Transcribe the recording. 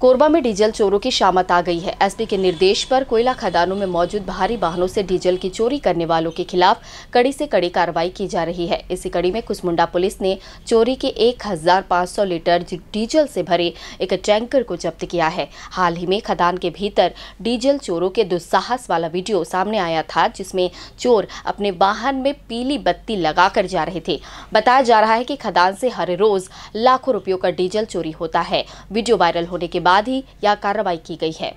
कोरबा में डीजल चोरों की शामत आ गई है एसपी के निर्देश पर कोयला खदानों में मौजूद भारी वाहनों से डीजल की चोरी करने वालों के खिलाफ कड़ी से कड़ी कार्रवाई की जा रही है इसी कड़ी में कुसमुंडा पुलिस ने चोरी के 1,500 लीटर डीजल से भरे एक टैंकर को जब्त किया है हाल ही में खदान के भीतर डीजल चोरों के दुस्साहस वाला वीडियो सामने आया था जिसमें चोर अपने वाहन में पीली बत्ती लगाकर जा रहे थे बताया जा रहा है कि खदान से हर रोज लाखों रुपयों का डीजल चोरी होता है वीडियो वायरल होने के बाद ही यह कार्रवाई की गई है